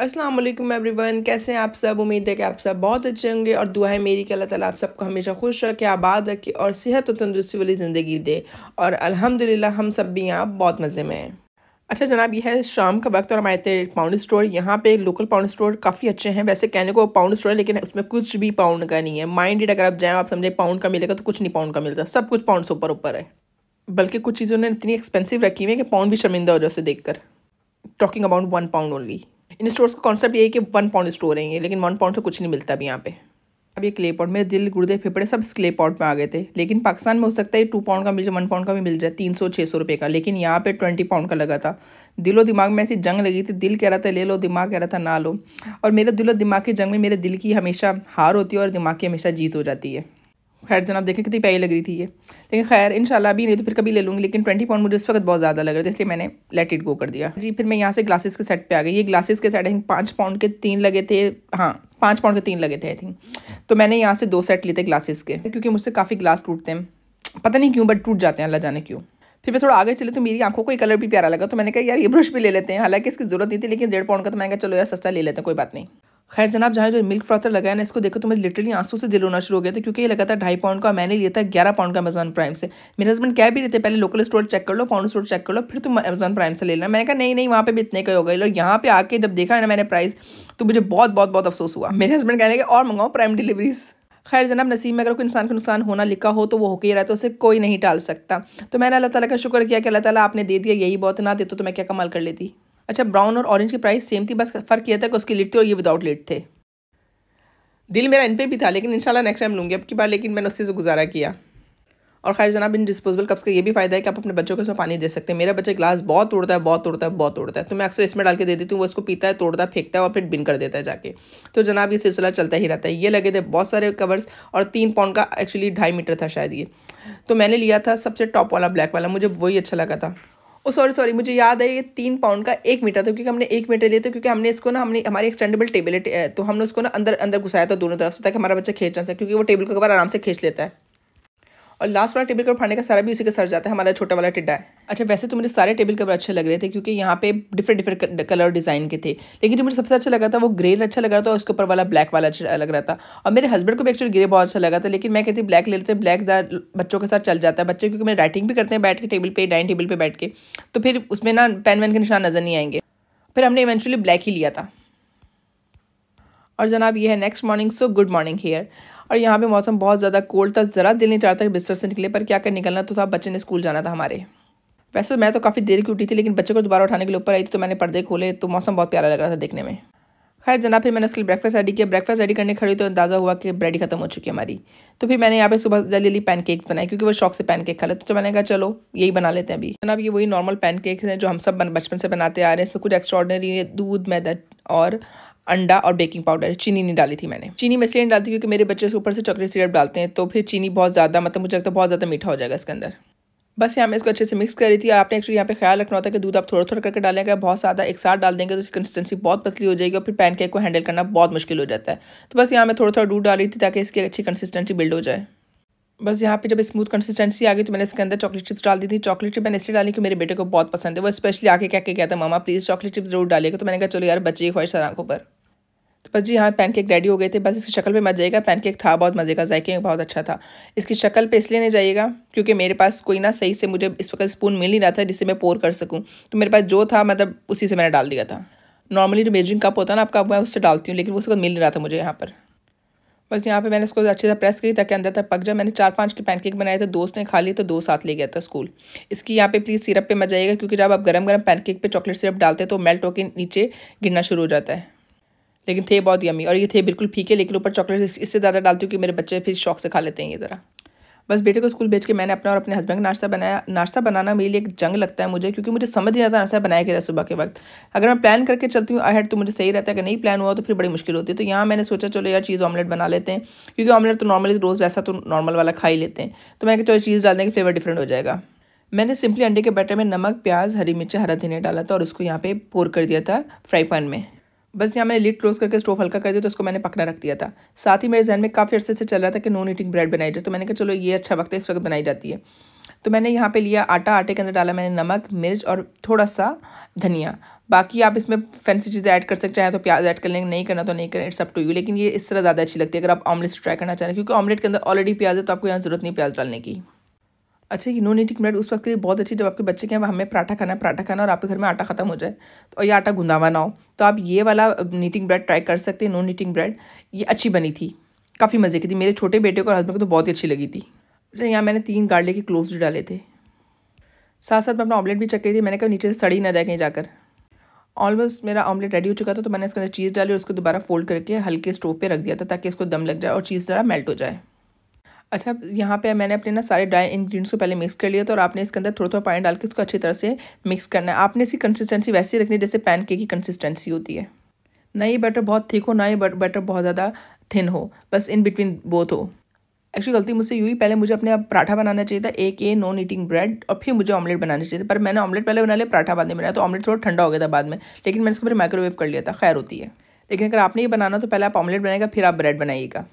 अस्सलाम वालेकुम एवरीवन कैसे हैं आप सब उम्मीद है कि आप सब बहुत अच्छे होंगे और दुआ है मेरी कि अल्लाह ताला आप सबको हमेशा खुश रखे आबाद रखे और सेहत और तंदुरुस्ती वाली ज़िंदगी दे और अल्हम्दुलिल्लाह हम सब भी यहाँ बहुत मज़े में हैं अच्छा जनाब यह है शाम का वक्त और हमारे थे पाउंड स्टोर यहाँ पे लोकल पाउंड स्टोर काफ़ी अच्छे हैं वैसे कहने को पाउंड स्टोर है लेकिन उसमें कुछ भी पाउंड का नहीं है माइंडेड अगर आप जाएँ आप समझे पाउंड का मिलेगा तो कुछ नहीं पाउंड का मिलता सब कुछ पाउंड से ऊपर ऊपर है बल्कि कुछ चीज़ों ने इतनी एक्सपेंसिव रखी हुई है कि पाउंड भी शर्मिंदा हो जाए उसे देख talking about one pound only in stores का कॉन्सेप्ट ये है कि वन पाउंड स्टोर है ये लेकिन वन पाउंड से कुछ नहीं मिलता अभी यहाँ पे अब ये क्ले पॉट मेरे दिल गुर्दे फेफड़े सब इस क्ले पॉट में आ गए थे लेकिन पाकिस्तान में हो सकता है टू पाउंड का मिल जाए वन पाउंड का भी मिल जाए तीन सौ छः सौ रुपये का लेकिन यहाँ पे ट्वेंटी पाउंड का लगा था दिलो दिमाग में ऐसी जंग लगी थी दिल कह रहा था ले लो दिमाग कह रहा था ना लो और मेरे दिलो दिमाग की जंग में मेरे दिल की हमेशा हार होती है और दिमाग की हमेशा जीत हो जाती है खैर जनाब देखें कितनी प्यारी लग रही थी ये लेकिन खैर इन अभी नहीं तो फिर कभी ले लूँगी लेकिन ट्वेंटी पाउंड मुझे इस वक्त बहुत ज़्यादा लग रहा था इसलिए मैंने लेट इट गो कर दिया जी फिर मैं यहाँ से ग्लासेस के सेट पर आ गई ये ग्लासेस के सेट आई थिंक पाँच पाउंड के तीन लगे थे हाँ पाँच पाउंड के तीन लगे थे आई थिंक तो मैंने यहाँ से दो सेट लिए थे ग्लासेस के क्योंकि मुझसे काफ़ी ग्लास टूटते हैं पता नहीं क्यों बट टूट जाते हैं अल्लाह जाने क्यों फिर मैं थोड़ा आगे चले तो मेरी आंखों को कलर भी प्यारा लगा तो मैंने कहा यार ये ब्रश भी ले लेते हैं हालांकि इसकी जरूरत नहीं थी लेकिन डेढ़ पाउंड का तो मैंने कहा चलो यार सस्ता ले लेते हैं कोई बात नहीं खैर जनाब जहाँ जो मिल्क फ्रॉथर लगाया ना इसको देखो तो मेरे लिटरली आंसू से दिल होना शुरू हो गया था क्योंकि ये लगा था ढाई पाउंड का मैंने लिया था ग्यारह पाउंड का अमेजॉन प्राइम से मेरे हस्बैंड क्या भी रहते पहले लोकल स्टोर चेक कर लो पाउंड स्टोर चेक कर लो फिर तुम अमेजन प्राइम से ले लेना मैंने कहा नहीं नहीं वहाँ पर भी इतने का होगा लोग यहाँ पर आके जब देखा है ना मैंने प्राइस तो मुझे बहुत बहुत बहुत अफसोस हुआ मेरे हस्बैंड कहने के और मंगाओ प्राइम डिलीवरीज़ खैर जनाब नसीब में अगर कोई इंसान को नुकसान होना लिखा हो तो वो होके ही रहता है उसे कोई नहीं टाल सकता तो मैंने अल्लाह ताला का शुक्र किया कि अल्लाह ताला आपने दे दिया यही बहुत ना देते तो मैं क्या कमाल कर लेती अच्छा ब्राउन और ऑरेंज की प्राइस सेम थी बस फ़र्क यह था कि उसकी लिट थी और ये विदाउट लिट थे दिल मेरा इन पर भी था लेकिन इनशाला नेक्स्ट टाइम लूँगी अब की बार लेकिन मैंने उससे गुजारा किया और खैर जनाब इन डिस्पोजेबल कप्स का ये भी फायदा है कि आप अपने बच्चों को इसमें पानी दे सकते हैं मेरा बच्चा ग्लास बहुत तोड़ता है बहुत तोड़ता है बहुत तोड़ता है तो मैं अक्सर इसमें डाल के दे देती हूँ वो इसको पीता है तोड़ता है फेंकता है और फिर बिन कर देता है जाके तो जनाब ये सिलसिला चलता ही रहता है ये लगे थे बहुत सारे कवर्स और तीन पाउंड का एक्चुअली ढाई मीटर था शायद ये तो मैंने लिया था सबसे टॉप वाला ब्लैक वाला मुझे वही अच्छा लगा था ओ सॉरी सॉरी मुझे याद है ये तीन पाउंड का एक मीटर था क्योंकि हमने एक मीटर लिए था क्योंकि हमने इसको ना हमने हमारी एक्सटेंडेबल टेबल है तो हमने उसको ना अंदर अंदर घुसाया था दोनों तरफ से ताकि हमारा बच्चा खींच जा सके क्योंकि वो टेबल को कवर आराम से खींच लेता है और लास्ट वाला टेबल कवर फाड़ने का सारा भी उसी के सर जाता है हमारा छोटा वाला टिड्डा है अच्छा वैसे तो मुझे सारे टेबल कवर अच्छे लग रहे थे क्योंकि यहाँ पे डिफरेंट डिफरेंट कलर डिज़ाइन के थे लेकिन जो मुझे सबसे अच्छा लगा था वो ग्रे अच्छा लग रहा था और उसके ऊपर वाला ब्लैक वाला अच्छा लग रहा था और मेरे हस्बैंड को भी एक्चुअली ग्रे बहुत अच्छा लगा था लेकिन मैं कहती ब्लैक ले लेते ब्लैक बच्चों के साथ चल जाता है बच्चे क्योंकि मैं राइटिंग भी करते हैं बैठ के टेबल पर डाइनिंग टेबल पर बैठ के तो फिर उसमें ना पेन वैन के निशान नज़र नहीं आएंगे फिर हमने इवेंचुअली ब्लैक ही लिया था और जनाब ये है next morning so good morning here और यहाँ पे मौसम बहुत ज़्यादा कोल्ड था ज़रा दिल नहीं चाहता कि बिस्तर से निकले पर क्या कर निकलना तो था बच्चे ने स्कूल जाना था हमारे वैसे मैं तो काफ़ी देर की उठी थी लेकिन बच्चे को दोबारा उठाने के लिए ऊपर आई थी तो मैंने पर्दे खोले तो मौसम बहुत प्यारा लग रहा था देखने में खैर जनाब फिर मैंने उसके लिए ब्रेकफास्ट रेडी किया ब्रेकफास्ट रेडी करने खड़ी तो अंदाज़ा हुआ कि ब्रेड खत्म हो चुकी है हमारी तो फिर मैंने यहाँ पे सुबह जल्दी जल्दी पैनकेक बनाए क्योंकि वो शौक से पैनकेक खा लेते तो मैंने कहा चलो यही बना लेते हैं अभी जनाब ये वही नॉर्मल पैनकेक्स हैं जो हम सब बचपन से बनाते आ रहे हैं इसमें कुछ एक्स्ट्रॉडनरी दूध मैदा और अंडा और बेकिंग पाउडर चीनी नहीं डाली थी मैंने चीनी मैं इसलिए नहीं डालती क्योंकि मेरे बच्चे ऊपर से चॉकलेट सिरप डालते हैं तो फिर चीनी बहुत ज़्यादा मतलब मुझे लगता है बहुत ज़्यादा मीठा हो जाएगा इसके अंदर बस यहाँ मैं इसको अच्छे से मिक्स कर रही थी और आपने एक्चुअली यहाँ पे ख्याल रखना होता है कि दूध आप थोड़ा थोड़ा करके डालें अगर बहुत ज़्यादा एक साथ डाल देंगे तो उसकी कंसिस्टेंसी बहुत पतली हो जाएगी और फिर पैनकेक को हैंडल करना बहुत मुश्किल हो जाता है तो बस यहाँ मैं थोड़ा थोड़ा दूध डाली थी ताकि इसकी अच्छी कंसिस्टेंसी बिल्ड हो जाए बस यहाँ पे जब स्मूथ कंसिस्टेंसी आ गई तो मैंने इसके अंदर चॉकलेट चिप्स डाल दी थी चॉकलेट चिप मैंने इसलिए डाली कि मेरे बेटे को बहुत पसंद है वो स्पेशली आके क्या क्या कहता मामा प्लीज़ चॉकलेट चिप्स जरूर डालेगा तो मैंने कहा चलो यार बच्चे की ख्वाहिश सर आंखों पर तो बस जी हाँ पैनकेक रेडी हो गए थे बस इसकी शक्ल पे मत जाइएगा पैनकेक था बहुत मज़े का जायके में बहुत अच्छा था इसकी शक्ल पे इसलिए नहीं जाइएगा क्योंकि मेरे पास कोई ना सही से मुझे इस वक्त स्पून मिल नहीं रहा था जिससे मैं पोर कर सकूँ तो मेरे पास जो था मतलब उसी से मैंने डाल दिया था नॉर्मली जो मेजरिंग कप होता है ना आपका मैं उससे डालती हूँ लेकिन उस वक्त मिल नहीं रहा था मुझे यहाँ पर बस यहाँ पे मैंने उसको अच्छे से प्रेस करी ताकि अंदर तक पक जाए मैंने चार पांच के पैनकेक बनाए थे दोस्त ने खा लिए तो दो साथ ले गया था स्कूल इसकी यहाँ पे प्लीज़ सिरप पे मजा आएगा क्योंकि जब आप गरम गरम पैनकेक पे चॉकलेट सिरप डालते हैं तो मेल्ट होकर नीचे गिरना शुरू हो जाता है लेकिन थे बहुत यमी और ये थे बिल्कुल फीके लेकिन ऊपर चॉकलेट इससे ज़्यादा डालती हूँ कि मेरे बच्चे फिर शौक से खा लेते हैं ये ज़रा बस बेटे को स्कूल भेज के मैंने अपना और अपने हस्बैंड का नाश्ता बनाया नाश्ता बनाना मेरे लिए एक जंग लगता है मुझे क्योंकि मुझे समझ नहीं आता नाश्ता बनाया गया सुबह के वक्त अगर मैं प्लान करके चलती हूँ अहेड तो मुझे सही रहता है अगर नहीं प्लान हुआ तो फिर बड़ी मुश्किल होती है तो यहाँ मैंने सोचा चलो यार चीज़ ऑमलेट बना लेते हैं क्योंकि ऑमलेट तो नॉर्मली रोज़ वैसा तो नॉर्मल वाला खा ही लेते हैं तो मैंने कहा चलो चीज़ डालने देंगे फ्लेवर डिफरेंट हो जाएगा मैंने सिंपली अंडे के बैटर में नमक प्याज हरी मिर्च हरा धनिया डाला था और उसको यहाँ पे पोर कर दिया था फ्राई पैन में बस यहाँ मैंने लिट क्लोज करके स्टोव हल्का कर दिया तो उसको मैंने पकड़ा रख दिया था साथ ही मेरे जहन में काफ़ी अर्से से चल रहा था कि नॉन ईटिंग ब्रेड बनाई जाए तो मैंने कहा चलो ये अच्छा वक्त है इस वक्त बनाई जाती है तो मैंने यहाँ पे लिया आटा आटे के अंदर डाला मैंने नमक मिर्च और थोड़ा सा धनिया बाकी आप इसमें फैंसी चीज़ें ऐड कर सकते चाहें तो प्याज ऐड कर लेंगे नहीं करना तो नहीं करें इट्स अप टू यू लेकिन ये इस तरह ज़्यादा अच्छी लगती है अगर आप ऑमलेट ट्राई करना चाहें क्योंकि ऑमलेट के अंदर ऑलरेडी प्याज है तो आपको यहाँ ज़रूरत नहीं प्याज डालने की अच्छा ये नॉन ईटिंग ब्रेड उस वक्त के लिए बहुत अच्छी जब आपके बच्चे के हैं हमें पराठा खाना है पराठा खाना और आपके घर में आटा खत्म हो जाए तो ये आटा गुंदावा ना हो तो आप ये वाला नीटिंग ब्रेड ट्राई कर सकते हैं नॉन ईटिंग ब्रेड ये अच्छी बनी थी काफ़ी मज़े की थी मेरे छोटे बेटे को और हस्बैंड को तो बहुत ही अच्छी लगी थी अच्छा यहाँ मैंने तीन गार्ले के क्लोव्स डाले थे साथ साथ मैं अपना ऑमलेट भी चेक करी थी मैंने कहा नीचे से सड़ी ना जाए कहीं जाकर ऑलमोस्ट मेरा ऑमलेट रेडी हो चुका था तो मैंने इसके अंदर चीज़ डाली और उसको दोबारा फोल्ड करके हल्के स्टोव पर रख दिया था ताकि इसको दम लग जाए और चीज़ ज़रा मेल्ट हो जाए अच्छा यहाँ पे मैंने अपने ना सारे ड्राई इंग्रीडियंट्स को पहले मिक्स कर लिया था और आपने इसके अंदर थोड़ा थोड़ा पानी डाल के इसको अच्छी तरह से मिक्स करना है आपने इसी कंसिस्टेंसी वैसे ही रखनी है जैसे पैनकेक की कंसिस्टेंसी होती है ना ये बैटर बहुत थिक हो ना ये बैटर बहुत ज़्यादा थिन हो बस इन बिटवीन बोथ हो एक्चुअली गलती मुझसे यू ही पहले मुझे अपने पराठा बनाना चाहिए था एक ए नॉन ईटिंग ब्रेड और फिर मुझे ऑमलेट बनाना चाहिए था पर मैंने ऑमलेट पहले बना लिया पराठा बाद में बनाया तो ऑमलेट थोड़ा ठंडा हो गया था बाद में लेकिन मैंने इसको फिर माइक्रोवेव कर लिया था खैर होती है लेकिन अगर आपने ये बनाना तो पहले आप ऑमलेट बनाएगा फिर आप ब्रेड बनाइएगा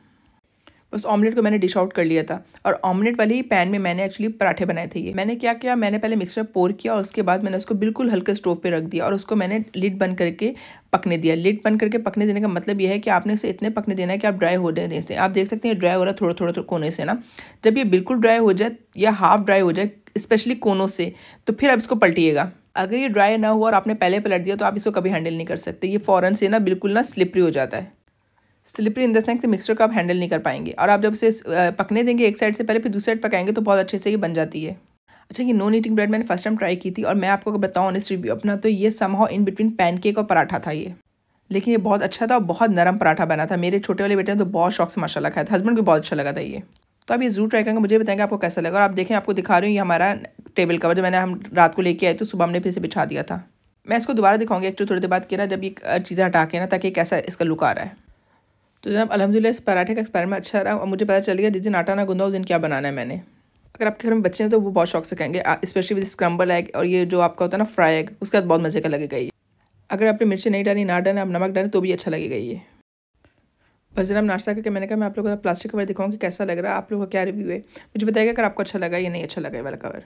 उस ऑमलेट को मैंने डिश आउट कर लिया था और ऑमलेट वाले ही पैन में मैंने एक्चुअली पराठे बनाए थे ये मैंने क्या किया मैंने पहले मिक्सचर पोर किया और उसके बाद मैंने उसको बिल्कुल हल्के स्टोव पर रख दिया और उसको मैंने लिड बंद करके पकने दिया लिड बंद करके पकने देने का मतलब यह है कि आपने इसे इतने पकने देना है कि आप ड्राई हो जाए इसे आप देख सकते हैं ड्राई हो रहा है थोड़ा थोड़ा कोने से ना जब ये बिल्कुल ड्राई हो जाए या हाफ ड्राई हो जाए स्पेशली कोनों से तो फिर आप इसको पलटिएगा अगर ये ड्राई ना हुआ और आपने पहले पलट दिया तो आप इसको कभी हैंडल नहीं कर सकते ये फ़ौरन से ना बिल्कुल ना स्लिपरी हो जाता है स्लिपरी इन द सेंस कि मिक्सचर को आप हैंडल नहीं कर पाएंगे और आप जब इसे पकने देंगे एक साइड से पहले फिर दूसरी साइड पकाएंगे तो बहुत अच्छे से ये बन जाती है अच्छा ये नॉन ईटिंग ब्रेड मैंने फर्स्ट टाइम ट्राई की थी और मैं आपको बताऊँ ऑनस्ट रिव्यू अपना तो ये समहाउ इन बिटवीन पैनकेक और पराठा था ये लेकिन ये बहुत अच्छा था और बहुत नरम पराठा बना था मेरे छोटे वाले बेटे ने तो बहुत शौक से माशाला खाया था हस्बैंड को बहुत अच्छा लगा था ये तो आप ये ज़रूर ट्राई करेंगे मुझे बताएंगे आपको कैसा लगा और आप देखें आपको दिखा रही हूँ ये हमारा टेबल कवर जो मैंने हम रात को लेके आए तो सुबह हमने फिर से बिछा दिया था मैं इसको दोबारा दिखाऊंगी एक्चुअली थोड़ी देर बाद के ना जब ये चीज़ें हटा के ना ताकि कैसा इसका लुक आ रहा है तो जनाब अलहमदिल्ला इस पराठे का एक्सपेरिमेंट अच्छा रहा और मुझे पता चल गया जिस दिन आटा ना गुंदा उस दिन क्या बनाना है मैंने अगर आपके घर में बच्चे हैं तो वो बहुत शौक से कहेंगे स्पेशली विद स्क्रम्बल एग और ये जो आपका होता है ना फ्राई एग उसके बाद बहुत मज़े का लगेगा ये अगर आपने मिर्ची नहीं डाली ना डाले आप नमक डालें तो भी अच्छा लगेगा ये बस जनाब नाश्ता करके मैंने कहा मैं आप लोगों को प्लास्टिक कवर दिखाऊँ कि कैसा लग रहा है आप लोगों का क्या रिव्यू है मुझे बताएगा अगर आपको अच्छा लगा या नहीं अच्छा लगा वाला कवर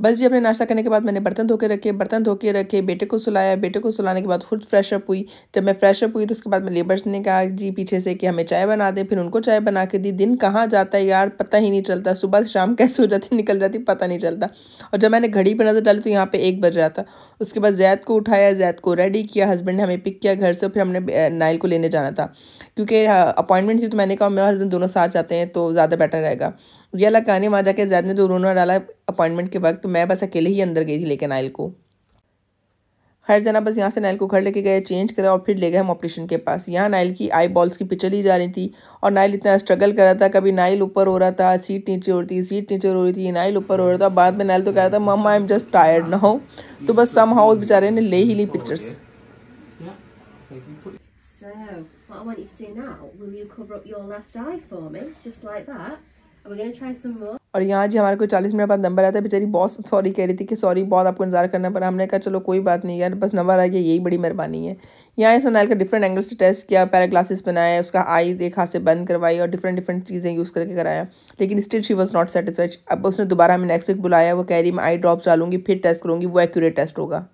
बस जी अपने नाश्ता करने के बाद मैंने बर्तन धो के रखे बर्तन धो के रखे बेटे को सुलाया बेटे को सुलाने के बाद खुद फ्रेश हुई जब मैं फ्रेशअप हुई तो उसके बाद मैं लेबर्स ने कहा जी पीछे से कि हमें चाय बना दे फिर उनको चाय बना के दी दिन कहाँ जाता है यार पता ही नहीं चलता सुबह से शाम कैसे हो जाती निकल जाती पता नहीं चलता और जब मैंने घड़ी पर नज़र डाली तो यहाँ पर एक बज रहा था उसके बाद जैद को उठाया जैद को रेडी किया हस्बैंड ने हमें पिक किया घर से फिर हमने नाइल को लेने जाना था क्योंकि अपॉइंटमेंट थी तो मैंने कहा मैं और हस्बैंड दोनों साथ जाते हैं तो ज़्यादा बेटर रहेगा ये कहानी वहाँ जाके जैद ने तो रोना डाला अपॉइंटमेंट के वक्त तो मैं बस अकेले ही अंदर गई थी लेकर नायल को हर जना बस यहाँ से नायल को घर लेके गए चेंज करा और फिर ले गए हम ऑपरेशन के पास यहाँ नायल की आई बॉल्स की पिक्चर ली जा रही थी और नायल इतना स्ट्रगल कर रहा था कभी नायल ऊपर हो रहा था सीट नीचे हो रही थी सीट नीचे हो रही थी नायल ऊपर हो रहा था बाद में नायल तो कह रहा था मम आई एम जस्ट टायर्ड ना हो तो बस सम हाउ बेचारे ने ले ही ली pictures what I want you to do now, will you cover up your left eye for me, just like that? और यहाँ जी हमारे को चालीस मिनट बाद नंबर आया था बेचारी बहुत सॉरी कह रही थी कि सॉरी बहुत आपको इंतजार करना पड़ा हमने कहा चलो कोई बात नहीं यार बस नंबर आ गया यही बड़ी मेहरबानी है यहाँ इस नायल का डिफरेंट एंगल से टेस्ट किया पैराग्लासेस बनाया उसका आईज एक हाथ से बंद करवाई और डिफरेंट डिफरेंट चीज़ें यूज़ करके कराया लेकिन still she was not satisfied अब उसने दोबारा हमें नेक्स्ट वीक बुलाया वो कह रही मैं आई ड्रॉप डालूंगी फिर टेस्ट करूँगी वो एक्यूरेट टेस्ट होगा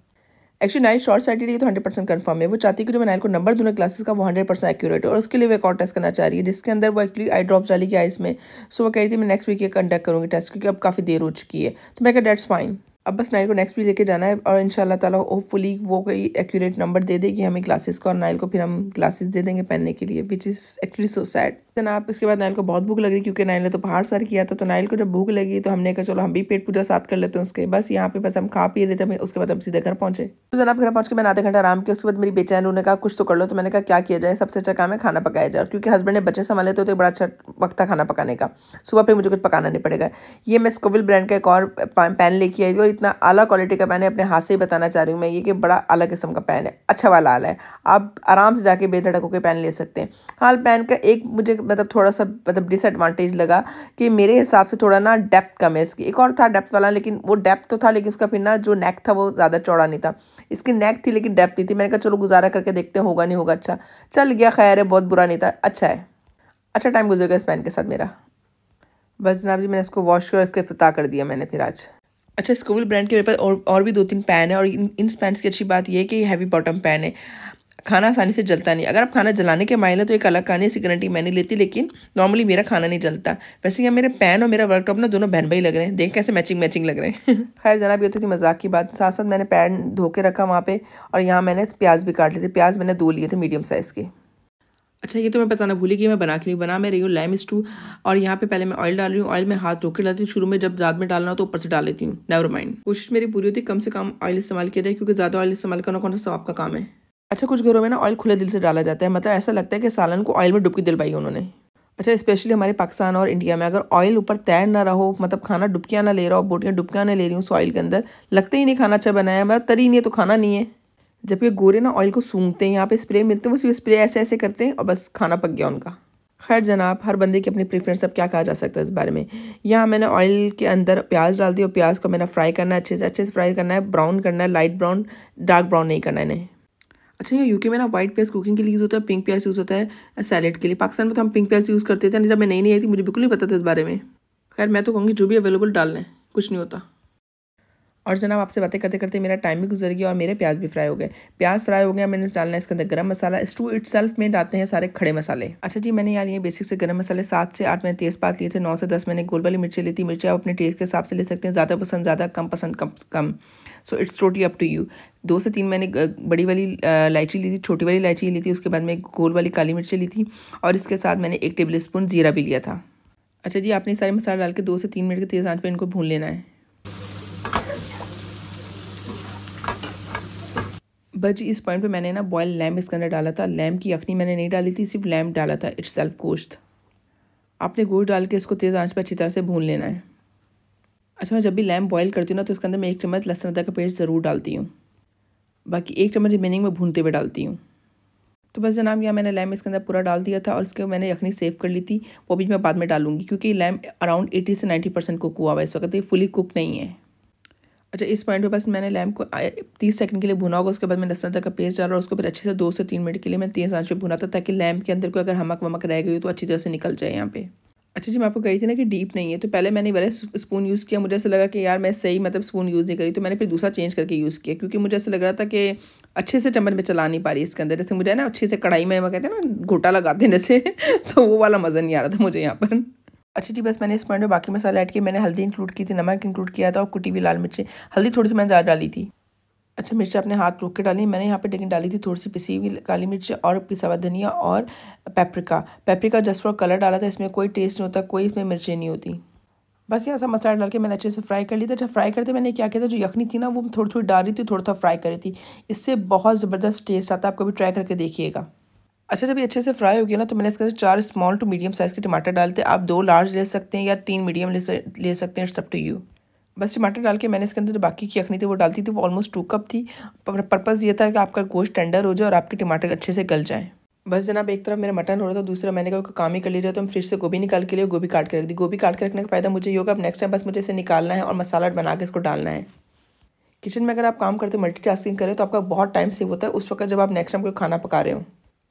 एक्चुअली नाइल शॉर्ट साइटेड ये तो हंड्रेड परसेंट कन्फर्म है वो चाहती है कि जो मैं नाइल को नंबर दूँगा क्लासेस का वो हंड्रेड परसेंट एक्यूरेट है और उसके लिए वो एक और टेस्ट करना चाह रही है जिसके अंदर वो एक्चुअली आई ड्रॉप डाली कि आइस में सो वो कह रही थी मैं नेक्स्ट वीक ये कंडक्ट करूँगी टेस्ट क्योंकि अब काफ़ी देर हो चुकी है तो मैं कहा डेट्स फाइन अब बस नाइल को नेक्स्ट भी लेके जाना है और इन ताला होपफुली वो कोई एक्यूरेट नंबर दे देगी हमें क्लासेस को और नाइल को फिर हम क्लासेस दे देंगे पहनने के लिए which is actually so sad then आप इसके बाद नाइल को बहुत भूख लग रही क्योंकि नाइल ने तो पहाड़ सर किया था तो नाइल को जब भूख लगी तो हमने कहा चलो हम भी पेट पूजा साथ कर लेते हैं उसके बस यहाँ पे बस हम खा पी रहे थे उसके बाद हम सीधे घर पहुँचे तो जनाब घर पहुँच के मैंने आधा घंटा आराम किया उसके बाद मेरी बेचैन उन्होंने कहा कुछ तो कर लो तो मैंने कहा क्या किया जाए सबसे अच्छा काम है खाना पकाया जाए क्योंकि हस्बैंड ने बच्चे संभाले तो बड़ा अच्छा वक्त था खाना पकाने का सुबह पर मुझे कुछ पकाना नहीं पड़ेगा ये मैं स्कोविल ब्रांड का एक और पैन लेके आई और कितना आला क्वालिटी का पेन है अपने हाथ से ही बताना चाह रही हूँ मैं ये कि बड़ा अलग किस्म का पेन है अच्छा वाला आला है आप आराम से जाके बेधड़कों के पेन ले सकते हैं हाल पेन का एक मुझे मतलब थोड़ा सा मतलब डिसएडवांटेज लगा कि मेरे हिसाब से थोड़ा ना डेप्थ कम है इसकी एक और था डेप्थ वाला लेकिन वो डेप्थ तो था लेकिन उसका फिर ना जो नेक था वो ज़्यादा चौड़ा नहीं था इसकी नेक थी लेकिन डेप्थ नहीं थी मैंने कहा चलो गुजारा करके देखते हैं होगा नहीं होगा अच्छा चल गया खैर है बहुत बुरा नहीं था अच्छा है अच्छा टाइम गुजर गया इस पेन के साथ मेरा बस जनाब जी मैंने इसको वॉश किया और इसका अफ्ताह कर दिया मैंने फिर आज अच्छा स्कूल ब्रांड के मेरे पास और और भी दो तीन पैन है और इन इन की अच्छी बात यह है कि ये हैवी बॉटम पैन है खाना आसानी से जलता नहीं अगर आप खाना जलाने के मायने तो एक अलग कहानी इसकी गारंटी मैं नहीं लेती लेकिन नॉर्मली मेरा खाना नहीं जलता वैसे यहाँ मेरे पैन और मेरा वर्कटॉप ना दोनों बहन भाई लग रहे हैं देख कैसे मैचिंग मैचिंग लग रहे हैं खैर जना भी होती तो थी मजाक की बात साथ साथ मैंने पैन धो के रखा वहाँ पे और यहाँ मैंने प्याज भी काट ली थी प्याज मैंने दो लिए थे मीडियम साइज़ के अच्छा ये तो मैं बताना भूली कि मैं बना के नहीं बना मैं रही हूँ लाइम स्टू और यहाँ पे पहले मैं ऑयल डाल रही हूँ ऑयल में हाथ रोक डालती हूँ शुरू में जब ज़्यादा में डालना हो तो ऊपर से डाल लेती हूँ नेवर माइंड कोशिश मेरी पूरी होती कम से कम ऑयल इस्तेमाल किया जाए क्योंकि ज़्यादा ऑयल इस्तेमाल करना कौन सा सब आपका काम है अच्छा कुछ घरों में ना ऑयल खुले दिल से डाला जाता है मतलब ऐसा लगता है कि सालन को ऑयल में डुबकी दिलवाई उन्होंने अच्छा स्पेशली हमारे पाकिस्तान और इंडिया में अगर ऑयल ऊपर तैर ना रहो मतलब खाना डुबकियाँ ना ले रहा हो बोटियाँ डुबकियाँ ना ले रही हूँ उस ऑयल के अंदर लगता ही नहीं खाना अच्छा बनाया मतलब तरी नहीं है तो खाना नहीं है जबकि गोरे ना ऑयल को सूंघते हैं यहाँ पे स्प्रे मिलते हैं वो सिर्फ स्प्रे ऐसे ऐसे करते हैं और बस खाना पक गया उनका खैर जनाब हर बंदे की अपनी प्रेफरेंस अब क्या कहा जा सकता है इस बारे में यहाँ मैंने ऑयल के अंदर प्याज डाल दी और प्याज को मैंने फ्राई करना है अच्छे से अच्छे से फ्राई करना है ब्राउन करना है लाइट ब्राउन डार्क ब्राउन नहीं करना है इन्हें अच्छा ये यूके में ना व्हाइट प्याज कुकिंग के लिए यूज़ होता है पिंक प्याज यूज़ होता है सैलेड के लिए पाकिस्तान में तो हम पिंक प्याज यूज़ करते थे जब तो मैं नहीं आई थी मुझे बिल्कुल नहीं पता था इस बारे में खैर मैं तो कहूँगी जो भी अवेलेबल डाल लें कुछ नहीं होता और जनाब आपसे बातें करते करते मेरा टाइम भी गुजर गया और मेरे प्याज भी फ्राई हो गए प्याज फ्राई हो गया मैंने डालना है इसके अंदर गरम मसाला स्टू इट में डालते हैं सारे खड़े मसाले अच्छा जी मैंने यार ये बेसिक से गरम मसाले सात से आठ मैंने तेज पात लिए थे नौ से दस मैंने गोल वाली मिर्ची ली थी मिर्ची आप अपने टेस्ट के हिसाब से ले सकते हैं ज़्यादा पसंद ज़्यादा कम पसंद कम कम so it's totally up to you दो से तीन मैंने बड़ी वाली इलायची ली थी छोटी वाली इलायची ली थी उसके बाद मैं गोल वाली काली मिर्ची ली थी और इसके साथ मैंने एक टेबल स्पून जीरा भी लिया था अच्छा जी आपने सारे मसाले डाल के दो से तीन मिनट के तेज़ आँच पर इनको भून लेना है बज इस पॉइंट पे मैंने ना बॉयल लैम्ब इसके अंदर डाला था लैम्ब की यखनी मैंने नहीं डाली थी सिर्फ लैम्ब डाला था इट्स सेल्फ गोश्त आपने गोश्त डाल के इसको तेज़ आंच पर अच्छी तरह से भून लेना है अच्छा मैं जब भी लैम्ब बॉयल करती हूँ ना तो इसके अंदर मैं एक चम्मच लहसुन अदरक का पेस्ट ज़रूर डालती हूँ बाकी एक चम्मच रिमेनिंग में भूनते हुए डालती हूँ तो बस जनाब यहाँ मैंने लैम इसके अंदर पूरा डाल दिया था और इसके मैंने यखनी सेव कर ली थी वो भी मैं बाद में डालूंगी क्योंकि लैम अराउंड 80 से 90 परसेंट कुक हुआ हुआ है इस वक्त ये फुली कुक नहीं है अच्छा इस पॉइंट पे बस मैंने लैम्प को तीस सेकंड के लिए भुना होगा उसके बाद मैं लहसन तक का पेस्ट डाला और उसको फिर अच्छे से दो से तीन मिनट के लिए मैं तेज आंच पे भुना था ताकि लैम्प के अंदर को अगर हमक वमक रह गई तो अच्छी तरह से निकल जाए यहाँ पे अच्छा जी मैं आपको कही थी ना कि डीप नहीं है तो पहले मैंने बड़े स्पून यूज़ किया मुझे ऐसा लगा कि यार मैं सही मतलब स्पून यूज़ नहीं करी तो मैंने फिर दूसरा चेंज करके यूज़ किया क्योंकि मुझे ऐसा लग रहा था कि अच्छे से चम्मच में चला नहीं पा रही इसके अंदर जैसे मुझे ना अच्छे से कढ़ाई में कहते हैं ना घोटा लगाते हैं जैसे तो वो वाला मज़ा नहीं आ रहा था मुझे यहाँ पर अच्छा जी बस मैंने इस पॉइंट में बाकी मसाला ऐड किया मैंने हल्दी इंक्लूड की थी नमक इंक्लूड किया था और कुटी हुई लाल मिर्चें हल्दी थोड़ी सी मैंने ज़्यादा डाली थी अच्छा मिर्च अपने हाथ रोक के डाली मैंने यहाँ पे लेकिन डाली थी थोड़ी सी पिसी हुई काली मिर्च और पिसा हुआ धनिया और paprika paprika just for colour डाला था इसमें कोई टेस्ट नहीं होता कोई इसमें मिर्चें नहीं होती बस यहाँ सब मसाला डाल के मैंने अच्छे से फ्राई कर लिया था जब फ्राई करते मैंने क्या किया था जो यखनी थी ना वो थोड़ी थोड़ी डाल रही थी थोड़ा थोड़ा फ्राई करी थी इससे बहुत ज़बरदस्त टेस्ट आता है आप कभी ट्राई करके देखिएगा अच्छा जब ये अच्छे से फ्राई हो गया ना तो मैंने इसके अंदर चार स्मॉल टू मीडियम साइज़ के टमाटर डालते आप दो लार्ज ले सकते हैं या तीन मीडियम ले, ले सकते हैं सब टू यू बस टमाटर डाल के मैंने इसके अंदर जो बाकी की यखनी थी वो डालती थी वो ऑलमोस्ट टू कप थी पर्पज़ ये था कि आपका गोश्त टेंडर हो जाए और आपके टमाटर अच्छे से गल जाएँ बस जनाब एक तरफ मेरा मटन हो रहा था दूसरा मैंने कहा काम ही कर ले रहा तो हम फ्रिज से गोभी निकाल के लिए गोभी काट के रख दी गोभी काट के रखने का फ़ायदा मुझे ये होगा अब नेक्स्ट टाइम बस मुझे इसे निकालना है और मसाला बना के इसको डालना है किचन में अगर आप काम करते मल्टी टास्किंग करें तो आपका बहुत टाइम सेव होता है उस वक्त जब आप नेक्स्ट टाइम कोई खाना पका रहे हो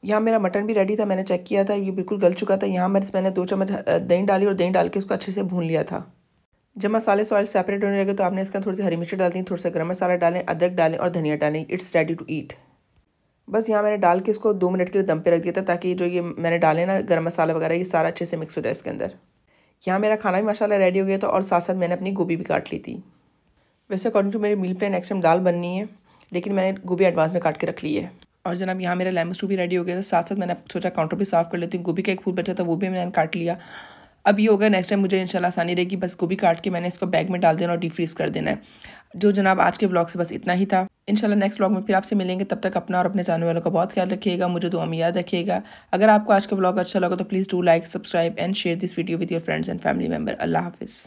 यहाँ मेरा मटन भी रेडी था मैंने चेक किया था ये बिल्कुल गल चुका था यहाँ मैं मैंने दो चम्मच दही डाली और दही डाल के उसको अच्छे से भून लिया था जब मसाले सॉइल सेपरेट होने लगे तो आपने इसका थोड़ी सी हरी मिर्च डाल दी थोड़ा सा गर्म मसाला डालें अदरक डालें और धनिया डालें इट्स रेडी टू ईट बस यहाँ मैंने डाल के इसको दो मिनट के लिए दम पे रख दिया था ताकि जो ये मैंने डाले ना गर्म मसाला वगैरह ये सारा अच्छे से मिक्स हो जाए इसके अंदर यहाँ मेरा खाना भी मसाला रेडी हो गया था और साथ साथ मैंने अपनी गोभी भी काट ली थी वैसे अकॉर्डिंग टू मेरी मील प्लान नेक्स्ट टाइम दाल बननी है लेकिन मैंने गोभी एडवांस में काट के रख ली है और जनाब यहाँ मेरा लेमन स्टू भी रेडी हो गया था साथ साथ मैंने सोचा काउंटर भी साफ़ कर लेती हूँ गोभी का एक फूल बचा था वो भी मैंने काट लिया अब ये होगा नेक्स्ट टाइम मुझे इंशाल्लाह आसानी रहेगी बस गोभी काट के मैंने इसको बैग में डाल देना और डीफ्रीज़ कर देना है जो जनाब आज के ब्लॉग से बस इतना ही था इंशाल्लाह नेक्स्ट ब्लॉग में फिर आपसे मिलेंगे तब तक अपना और अपने जानने वालों का बहुत ख्याल रखिएगा मुझे दुआ में याद रखिएगा अगर आपको आज का ब्लॉग अच्छा लगा तो please do like subscribe and share this video with your friends and family member अल्लाह हाफिज़